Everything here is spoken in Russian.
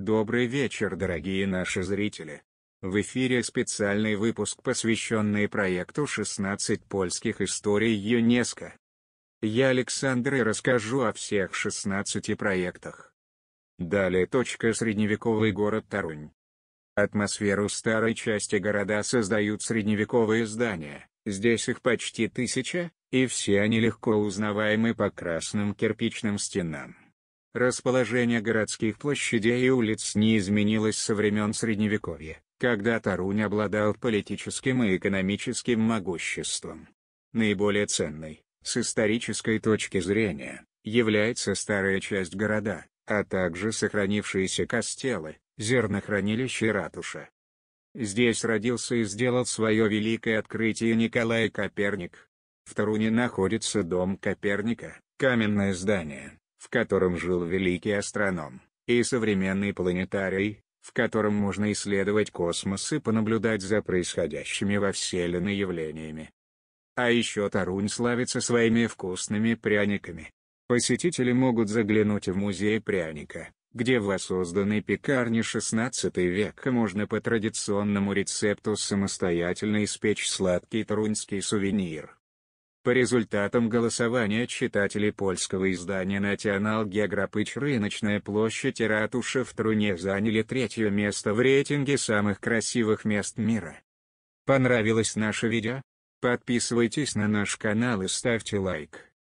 Добрый вечер, дорогие наши зрители! В эфире специальный выпуск, посвященный проекту «16 польских историй ЮНЕСКО». Я Александр и расскажу о всех 16 проектах. Далее точка средневековый город Тарунь. Атмосферу старой части города создают средневековые здания, здесь их почти тысяча, и все они легко узнаваемы по красным кирпичным стенам. Расположение городских площадей и улиц не изменилось со времен Средневековья, когда Тарунь обладал политическим и экономическим могуществом. Наиболее ценной, с исторической точки зрения, является старая часть города, а также сохранившиеся костелы, зернохранилище и ратуша. Здесь родился и сделал свое великое открытие Николай Коперник. В Таруне находится дом Коперника, каменное здание, в котором жил великий астроном, и современный планетарий, в котором можно исследовать космос и понаблюдать за происходящими во Вселенной явлениями. А еще Тарунь славится своими вкусными пряниками. Посетители могут заглянуть в музей пряника, где в воссозданной пекарне XVI века можно по традиционному рецепту самостоятельно испечь сладкий трунский сувенир. По результатам голосования читатели польского издания National Geographic рыночная площадь и ратуша в Труне заняли третье место в рейтинге самых красивых мест мира. Понравилось наше видео? Подписывайтесь на наш канал и ставьте лайк.